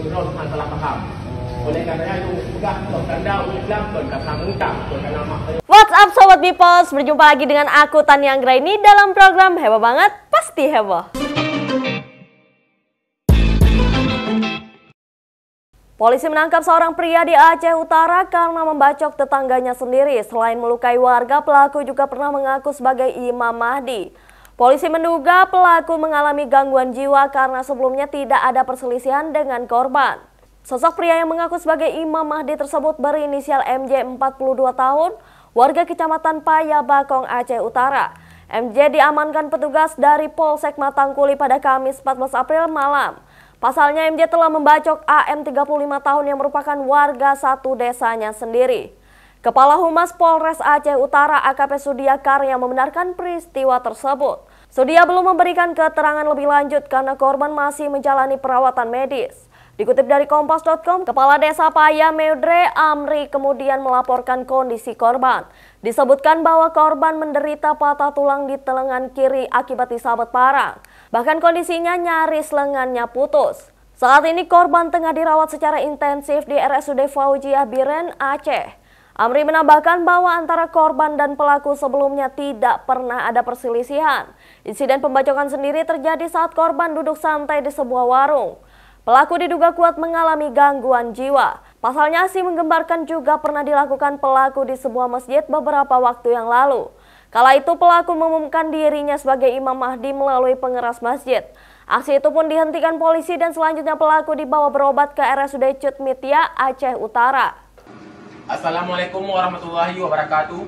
menguros masalah paham. Oleh itu buat tanda berkata berkata What's up Sobat Bipos, berjumpa lagi dengan aku Tani Anggra ini dalam program Heboh Banget, Pasti Heboh. Polisi menangkap seorang pria di Aceh Utara karena membacok tetangganya sendiri. Selain melukai warga, pelaku juga pernah mengaku sebagai Imam Mahdi. Polisi menduga pelaku mengalami gangguan jiwa karena sebelumnya tidak ada perselisihan dengan korban. Sosok pria yang mengaku sebagai Imam Mahdi tersebut berinisial MJ 42 tahun, warga Kecamatan Payabakong Aceh Utara. MJ diamankan petugas dari Polsek Matangkuli pada Kamis 14 April malam. Pasalnya MJ telah membacok AM 35 tahun yang merupakan warga satu desanya sendiri. Kepala Humas Polres Aceh Utara AKP Sudiakar yang membenarkan peristiwa tersebut. Sudia belum memberikan keterangan lebih lanjut karena korban masih menjalani perawatan medis. Dikutip dari Kompas.com, Kepala Desa Paya Medre Amri kemudian melaporkan kondisi korban. Disebutkan bahwa korban menderita patah tulang di telengan kiri akibat disabet parang. Bahkan kondisinya nyaris lengannya putus. Saat ini korban tengah dirawat secara intensif di RSUD Faujiah Biren, Aceh. Amri menambahkan bahwa antara korban dan pelaku sebelumnya tidak pernah ada perselisihan. Insiden pembacokan sendiri terjadi saat korban duduk santai di sebuah warung. Pelaku diduga kuat mengalami gangguan jiwa. Pasalnya si menggembarkan juga pernah dilakukan pelaku di sebuah masjid beberapa waktu yang lalu. Kala itu pelaku mengumumkan dirinya sebagai Imam Mahdi melalui pengeras masjid. Aksi itu pun dihentikan polisi dan selanjutnya pelaku dibawa berobat ke RSUD Mitia Aceh Utara. Assalamualaikum warahmatullahi wabarakatuh.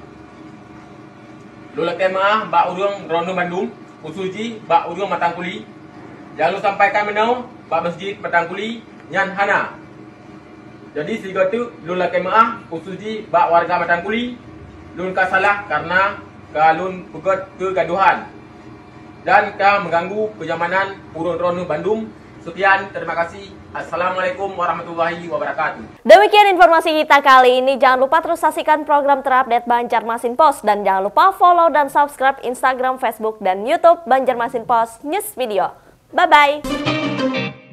Lula tema ba urung Rondo Bandung, usuji ba urung Matangkuli. jangan sampai kami menau ba masjid Matangkuli nyan hana. Jadi sigo tu lula tema usuji ba warga Matangkuli. Lun ka salah karena kalun ke gaduhan dan ka mengganggu kejamanan urung Rondo Bandung Sekian, terima kasih. Assalamualaikum warahmatullahi wabarakatuh. Demikian informasi kita kali ini. Jangan lupa terus saksikan program terupdate Banjarmasin Post. Dan jangan lupa follow dan subscribe Instagram, Facebook, dan Youtube Banjarmasin Post News Video. Bye-bye.